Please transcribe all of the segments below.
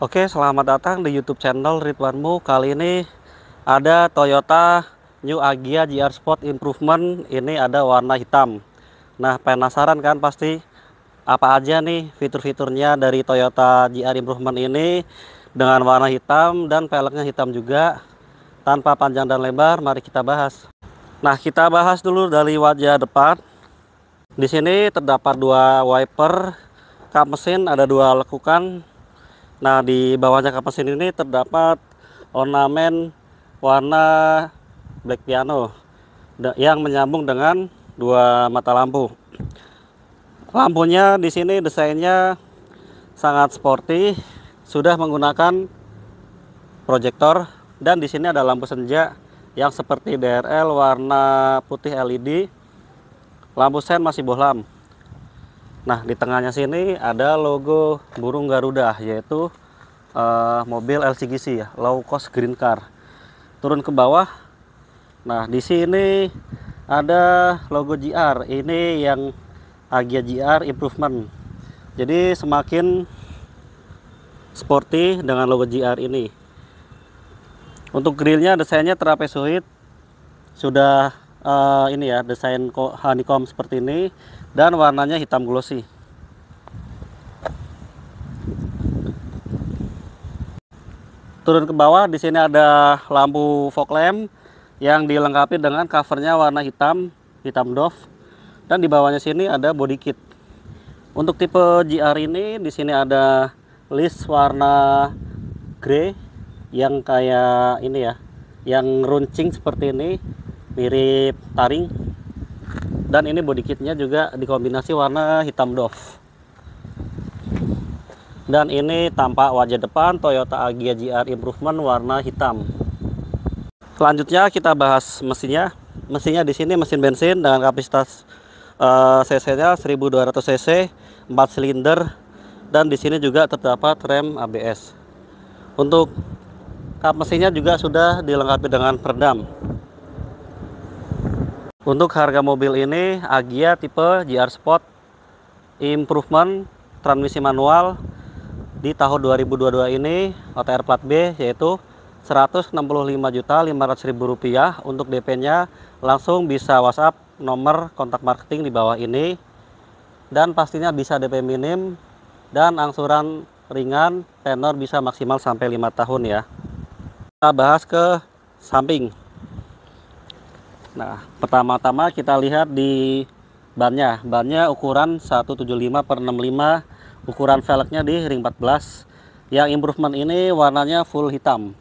Oke, selamat datang di YouTube channel Ridwanmu. Kali ini ada Toyota New Agya GR Sport Improvement. Ini ada warna hitam. Nah, penasaran kan pasti apa aja nih fitur-fiturnya dari Toyota GR Improvement ini dengan warna hitam dan peleknya hitam juga. Tanpa panjang dan lebar, mari kita bahas. Nah, kita bahas dulu dari wajah depan. Di sini terdapat dua wiper kap mesin, ada dua lekukan Nah, di bawahnya kapas ini terdapat ornamen warna black piano yang menyambung dengan dua mata lampu. Lampunya di sini desainnya sangat sporty, sudah menggunakan proyektor dan di sini ada lampu senja yang seperti DRL warna putih LED. Lampu sen masih bohlam. Nah, di tengahnya sini ada logo burung Garuda yaitu uh, mobil LCGC ya, low cost green car. Turun ke bawah. Nah, di sini ada logo GR. Ini yang Agia GR improvement. Jadi semakin sporty dengan logo GR ini. Untuk grillnya desainnya trapezoid sudah uh, ini ya desain honeycomb seperti ini dan warnanya hitam glossy. turun ke bawah di sini ada lampu fog lamp yang dilengkapi dengan covernya warna hitam hitam doff dan di bawahnya sini ada body kit untuk tipe GR ini di sini ada list warna grey yang kayak ini ya yang runcing seperti ini mirip taring dan ini body kitnya juga dikombinasi warna hitam doff dan ini tampak wajah depan Toyota Agya GR Improvement warna hitam. Selanjutnya kita bahas mesinnya. Mesinnya di sini mesin bensin dengan kapasitas uh, CC-nya 1200 cc, 4 silinder dan di sini juga terdapat rem ABS. Untuk kap mesinnya juga sudah dilengkapi dengan peredam. Untuk harga mobil ini Agya tipe GR Sport Improvement transmisi manual di tahun 2022 ini OTR plat B yaitu Rp165.500.000 untuk DP-nya langsung bisa WhatsApp nomor kontak marketing di bawah ini dan pastinya bisa DP minim dan angsuran ringan tenor bisa maksimal sampai 5 tahun ya kita bahas ke samping nah pertama-tama kita lihat di bannya bannya ukuran 175 per 65 ukuran velgnya di ring 14 yang improvement ini warnanya full hitam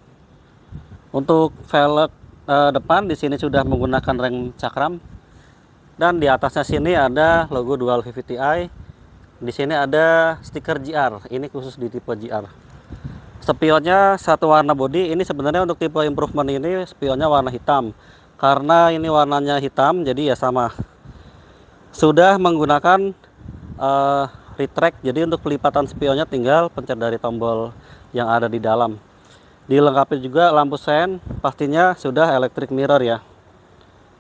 untuk velg e, depan di sini sudah menggunakan ring cakram dan di atasnya sini ada logo dual VVTi di sini ada stiker GR ini khusus di tipe GR spionnya satu warna body ini sebenarnya untuk tipe improvement ini spionnya warna hitam karena ini warnanya hitam jadi ya sama sudah menggunakan uh, retract jadi untuk pelipatan spionnya tinggal pencet dari tombol yang ada di dalam dilengkapi juga lampu sen pastinya sudah electric mirror ya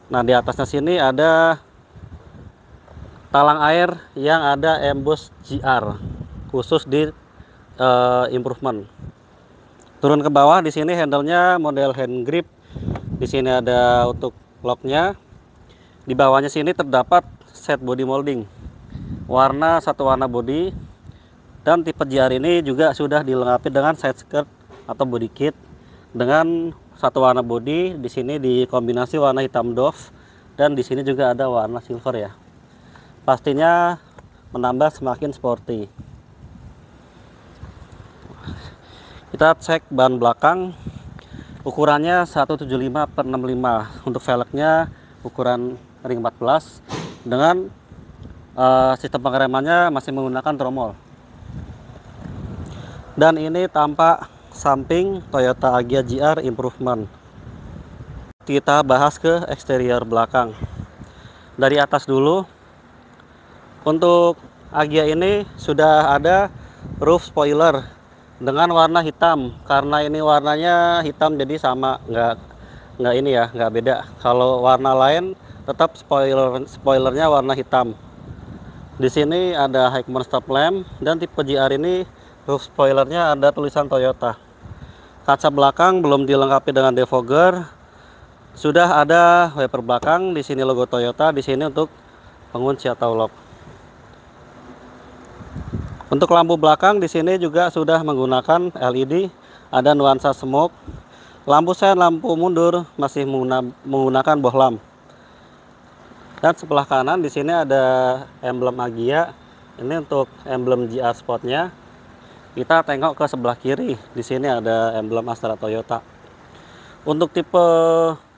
nah di atasnya sini ada talang air yang ada embus GR khusus di uh, improvement turun ke bawah di sini handlenya model hand grip di sini ada untuk locknya di bawahnya sini terdapat set body molding warna satu warna body dan tipe JR ini juga sudah dilengkapi dengan side skirt atau body kit dengan satu warna body di sini dikombinasi warna hitam doff dan di sini juga ada warna silver ya pastinya menambah semakin sporty kita cek ban belakang ukurannya 175 per 65 untuk velgnya ukuran ring 14 dengan uh, sistem pengeremannya masih menggunakan tromol dan ini tampak samping Toyota Agya GR Improvement kita bahas ke eksterior belakang dari atas dulu untuk Agya ini sudah ada roof spoiler dengan warna hitam karena ini warnanya hitam jadi sama nggak nggak ini ya nggak beda kalau warna lain tetap spoiler spoilernya warna hitam di sini ada high stop lamp dan tipe GR ini roof spoilernya ada tulisan Toyota. Kaca belakang belum dilengkapi dengan defogger. Sudah ada wiper belakang, di sini logo Toyota, di sini untuk pengunci atau lock. Untuk lampu belakang di sini juga sudah menggunakan LED, ada nuansa smoke. Lampu sen, lampu mundur masih menggunakan bohlam. Dan sebelah kanan di sini ada emblem Agia. Ini untuk emblem GR Spotnya. Kita tengok ke sebelah kiri. Di sini ada emblem Astra Toyota. Untuk tipe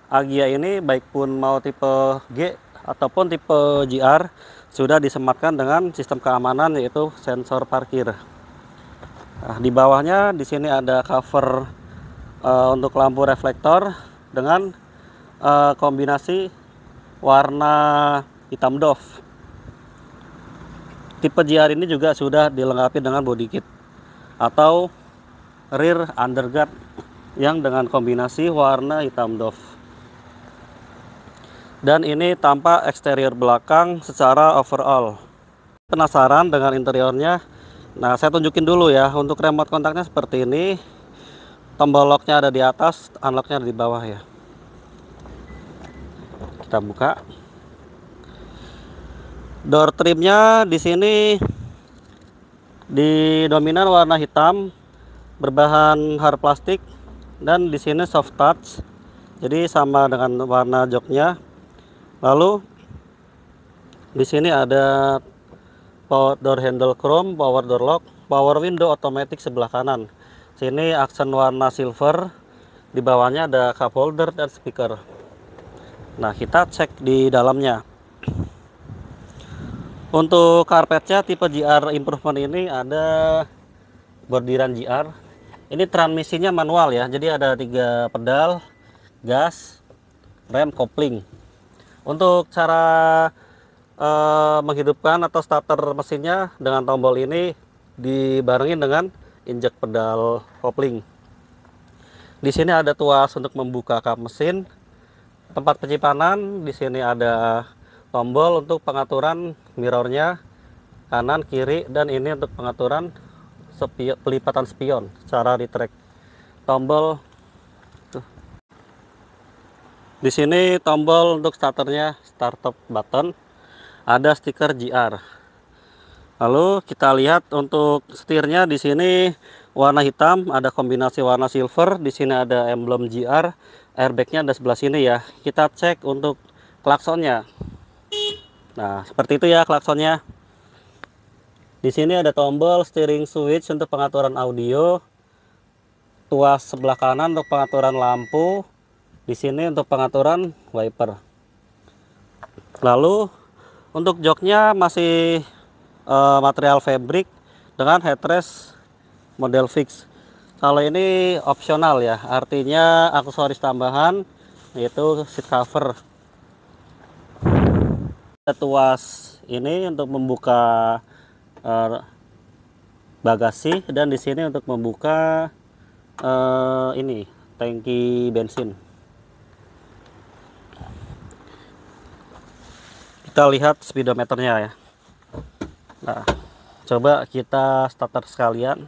Agia ini baik pun mau tipe G ataupun tipe GR sudah disematkan dengan sistem keamanan yaitu sensor parkir. Nah, di bawahnya di sini ada cover uh, untuk lampu reflektor dengan uh, kombinasi warna hitam doff Tipe GR ini juga sudah dilengkapi dengan body kit atau rear underguard yang dengan kombinasi warna hitam doff Dan ini tampak eksterior belakang secara overall. Penasaran dengan interiornya? Nah, saya tunjukin dulu ya. Untuk remote kontaknya seperti ini. Tombol locknya ada di atas, unlocknya ada di bawah ya kita buka door trimnya di sini di dominan warna hitam berbahan hard plastik dan di sini soft touch jadi sama dengan warna joknya lalu di sini ada power door handle chrome power door lock power window otomatis sebelah kanan sini aksen warna silver di bawahnya ada cup holder dan speaker Nah, kita cek di dalamnya. Untuk karpetnya tipe GR Improvement ini ada bordiran GR. Ini transmisinya manual ya, jadi ada tiga pedal, gas, rem, kopling. Untuk cara eh, menghidupkan atau starter mesinnya dengan tombol ini dibarengin dengan injek pedal kopling. Di sini ada tuas untuk membuka kap mesin, tempat penyimpanan di sini ada tombol untuk pengaturan mirrornya kanan kiri dan ini untuk pengaturan pelipatan spion cara retract tombol di sini tombol untuk starternya startup button ada stiker GR lalu kita lihat untuk setirnya di sini warna hitam ada kombinasi warna silver di sini ada emblem GR airbagnya ada sebelah sini ya kita cek untuk klaksonnya nah seperti itu ya klaksonnya di sini ada tombol steering switch untuk pengaturan audio tuas sebelah kanan untuk pengaturan lampu di sini untuk pengaturan wiper lalu untuk joknya masih uh, material fabric dengan headrest model fix kalau ini opsional ya artinya aksesoris tambahan yaitu seat cover tuas ini untuk membuka er, bagasi dan di sini untuk membuka uh, ini tangki bensin. Kita lihat speedometernya ya. Nah, coba kita starter sekalian.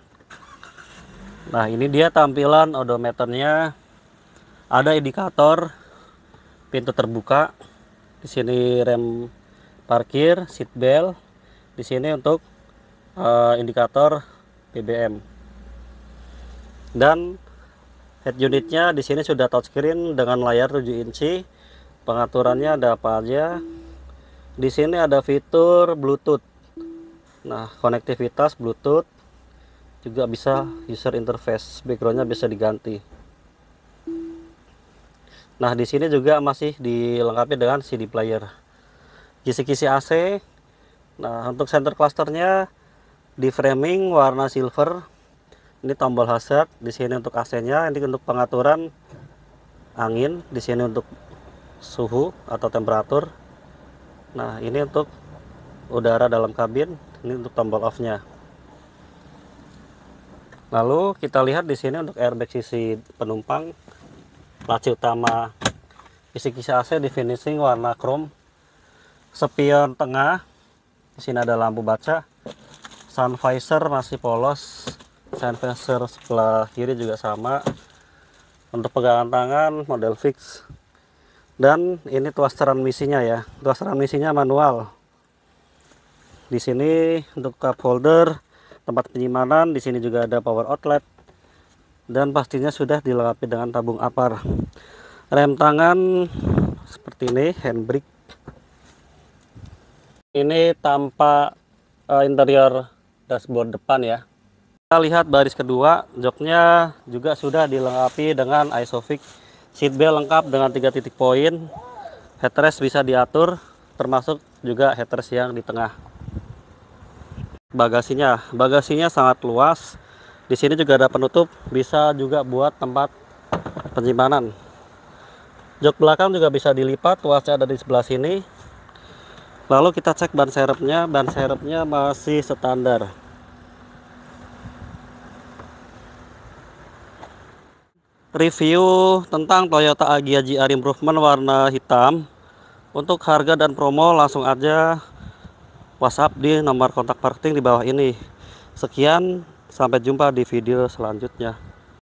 Nah ini dia tampilan odometernya. Ada indikator pintu terbuka. Di sini rem parkir, seat belt. Di sini untuk uh, indikator BBM. Dan head unitnya di sini sudah touchscreen dengan layar 7 inci. Pengaturannya ada apa aja? Di sini ada fitur Bluetooth. Nah, konektivitas Bluetooth juga bisa user interface backgroundnya bisa diganti nah di sini juga masih dilengkapi dengan CD player kisi-kisi AC nah untuk center clusternya di framing warna silver ini tombol hazard di sini untuk AC nya ini untuk pengaturan angin di sini untuk suhu atau temperatur nah ini untuk udara dalam kabin ini untuk tombol off nya Lalu kita lihat di sini untuk airbag sisi penumpang, laci utama isi kisi AC di finishing warna chrome, spion tengah, di sini ada lampu baca, sun visor masih polos, sun visor sebelah kiri juga sama. Untuk pegangan tangan model fix. Dan ini tuas transmisinya ya, tuas transmisinya manual. Di sini untuk cup holder tempat penyimpanan, di sini juga ada power outlet dan pastinya sudah dilengkapi dengan tabung apar. Rem tangan seperti ini, handbrake. Ini tanpa uh, eh, interior dashboard depan ya. Kita lihat baris kedua, joknya juga sudah dilengkapi dengan isofix. Seatbelt lengkap dengan tiga titik poin. Headrest bisa diatur termasuk juga headrest yang di tengah bagasinya bagasinya sangat luas di sini juga ada penutup bisa juga buat tempat penyimpanan jok belakang juga bisa dilipat luasnya ada di sebelah sini lalu kita cek ban serepnya ban serepnya masih standar review tentang Toyota Agya GR Improvement warna hitam untuk harga dan promo langsung aja WhatsApp di nomor kontak marketing di bawah ini. Sekian, sampai jumpa di video selanjutnya.